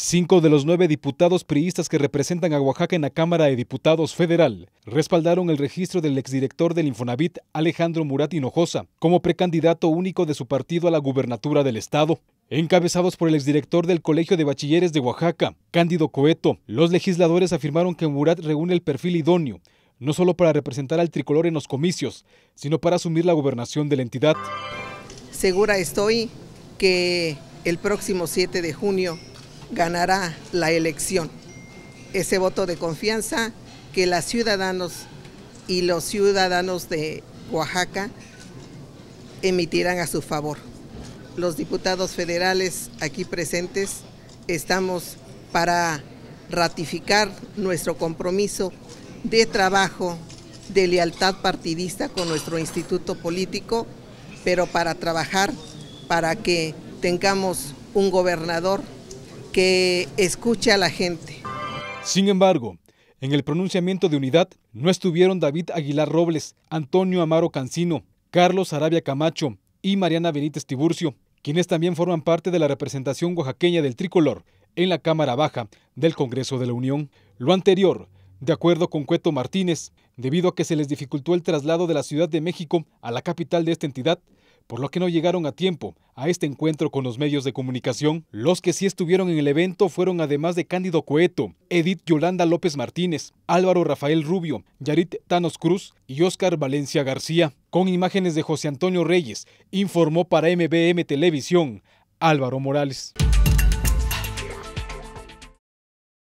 Cinco de los nueve diputados priistas que representan a Oaxaca en la Cámara de Diputados Federal respaldaron el registro del exdirector del Infonavit, Alejandro Murat Hinojosa, como precandidato único de su partido a la gubernatura del Estado. Encabezados por el exdirector del Colegio de Bachilleres de Oaxaca, Cándido Coeto, los legisladores afirmaron que Murat reúne el perfil idóneo, no solo para representar al tricolor en los comicios, sino para asumir la gobernación de la entidad. Segura estoy que el próximo 7 de junio ganará la elección. Ese voto de confianza que las ciudadanos y los ciudadanos de Oaxaca emitirán a su favor. Los diputados federales aquí presentes estamos para ratificar nuestro compromiso de trabajo, de lealtad partidista con nuestro instituto político, pero para trabajar para que tengamos un gobernador que escuche a la gente. Sin embargo, en el pronunciamiento de unidad no estuvieron David Aguilar Robles, Antonio Amaro Cancino, Carlos Arabia Camacho y Mariana Benítez Tiburcio, quienes también forman parte de la representación oaxaqueña del tricolor en la Cámara Baja del Congreso de la Unión. Lo anterior, de acuerdo con Cueto Martínez, debido a que se les dificultó el traslado de la Ciudad de México a la capital de esta entidad, por lo que no llegaron a tiempo a este encuentro con los medios de comunicación. Los que sí estuvieron en el evento fueron además de Cándido Coeto, Edith Yolanda López Martínez, Álvaro Rafael Rubio, Yarit Thanos Cruz y Óscar Valencia García. Con imágenes de José Antonio Reyes, informó para MBM Televisión Álvaro Morales.